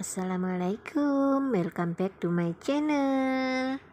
Assalamualaikum, welcome back to my channel.